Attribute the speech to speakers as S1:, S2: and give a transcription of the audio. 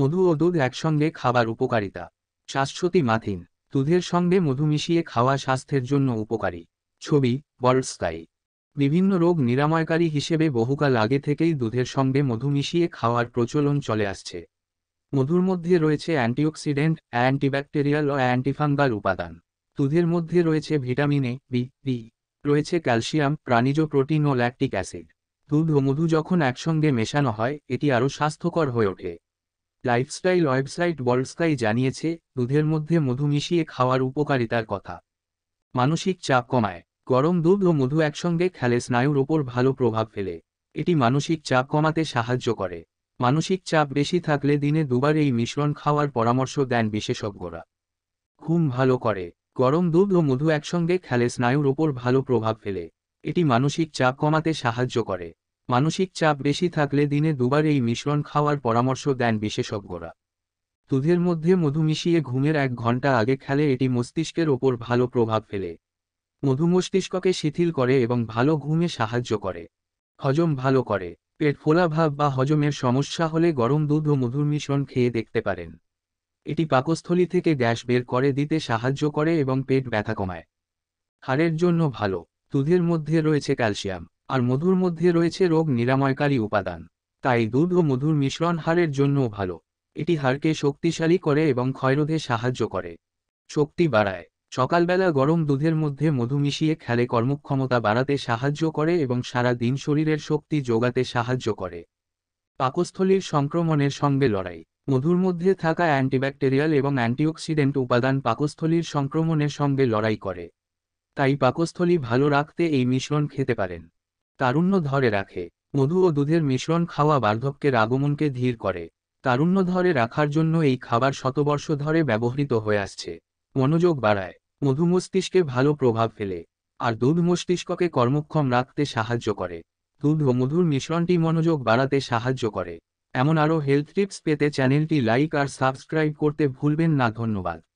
S1: মধু ও দুধ একসঙ্গে খাবার উপকারিতা শাশ্বতী মাথিন দুধের সঙ্গে মধু মিশিয়ে খাওয়া স্বাস্থ্যের জন্য উপকারী ছবি বরস্কাই বিভিন্ন রোগ নিরাময়কারী হিসেবে বহুকাল আগে থেকেই দুধের সঙ্গে মধু মিশিয়ে খাওয়ার প্রচলন চলে আসছে মধুর মধ্যে রয়েছে অ্যান্টিঅক্সিডেন্ট অ্যান্টিব্যাকটেরিয়াল ও অ্যান্টিফাঙ্গাল উপাদান দুধের মধ্যে রয়েছে ভিটামিন এ বি ডি রয়েছে ক্যালসিয়াম প্রাণীজ প্রোটিন ও ল্যাকটিক অ্যাসিড দুধ ও মধু যখন একসঙ্গে মেশানো হয় এটি আরও স্বাস্থ্যকর হয়ে ওঠে লাইফস্টাইল ওয়েবসাইট বলস্কাই জানিয়েছে দুধের মধ্যে মধু মিশিয়ে খাওয়ার উপকারিতার কথা মানসিক চাপ কমায় গরম দুধ ও মধু একসঙ্গে খেলে স্নায়ুর ওপর ভালো প্রভাব ফেলে এটি মানসিক চাপ কমাতে সাহায্য করে মানসিক চাপ বেশি থাকলে দিনে দুবার এই মিশ্রণ খাওয়ার পরামর্শ দেন বিশেষজ্ঞরা ঘুম ভালো করে গরম দুধ ও মধু একসঙ্গে খেলে স্নায়ুর ওপর ভালো প্রভাব ফেলে এটি মানসিক চাপ কমাতে সাহায্য করে মানসিক চাপ বেশি থাকলে দিনে দুবার এই মিশ্রণ খাওয়ার পরামর্শ দেন বিশেষজ্ঞরা দুধের মধ্যে মধু মিশিয়ে ঘুমের এক ঘন্টা আগে খেলে এটি মস্তিষ্কের ওপর ভালো প্রভাব ফেলে মধু মস্তিষ্ককে শিথিল করে এবং ভালো ঘুমে সাহায্য করে হজম ভালো করে পেট ফোলা ভাব বা হজমের সমস্যা হলে গরম দুধ ও মধুর মিশ্রণ খেয়ে দেখতে পারেন এটি পাকস্থলী থেকে গ্যাস বের করে দিতে সাহায্য করে এবং পেট ব্যথা কমায় হাড়ের জন্য ভালো দুধের মধ্যে রয়েছে ক্যালসিয়াম আর মধুর মধ্যে রয়েছে রোগ নিরাময়কারী উপাদান তাই দুধ ও মধুর মিশ্রণ হাড়ের জন্যও ভালো এটি হাড়কে শক্তিশালী করে এবং ক্ষয়রোধে সাহায্য করে শক্তি বাড়ায় সকালবেলা গরম দুধের মধ্যে মধু মিশিয়ে খেলে কর্মক্ষমতা বাড়াতে সাহায্য করে এবং সারা দিন শরীরের শক্তি যোগাতে সাহায্য করে পাকস্থলীর সংক্রমণের সঙ্গে লড়াই মধুর মধ্যে থাকা অ্যান্টিব্যাকটেরিয়াল এবং অ্যান্টিঅক্সিডেন্ট উপাদান পাকস্থলীর সংক্রমণের সঙ্গে লড়াই করে তাই পাকস্থলী ভালো রাখতে এই মিশ্রণ খেতে পারেন তারুণ্য ধরে রাখে মধু ও দুধের মিশ্রণ খাওয়া বার্ধক্যের আগমনকে ধীর করে তারুণ্য ধরে রাখার জন্য এই খাবার শতবর্ষ ধরে ব্যবহৃত হয়ে আসছে মনোযোগ বাড়ায় মধু মস্তিষ্কে ভালো প্রভাব ফেলে আর দুধ মস্তিষ্ককে কর্মক্ষম রাখতে সাহায্য করে দুধ ও মধুর মিশ্রণটি মনোযোগ বাড়াতে সাহায্য করে এমন আরও হেলথ টিপস পেতে চ্যানেলটি লাইক আর সাবস্ক্রাইব করতে ভুলবেন না ধন্যবাদ